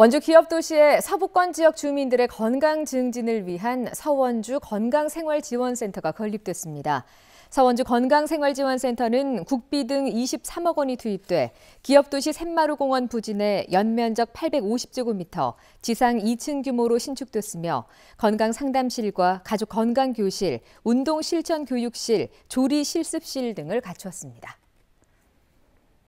원주 기업 도시의 서북권 지역 주민들의 건강 증진을 위한 서원주 건강생활지원센터가 건립됐습니다. 서원주 건강생활지원센터는 국비 등 23억 원이 투입돼 기업 도시 샘마루 공원 부진에 연면적 850제곱미터, 지상 2층 규모로 신축됐으며 건강 상담실과 가족 건강 교실, 운동 실천 교육실, 조리 실습실 등을 갖추었습니다.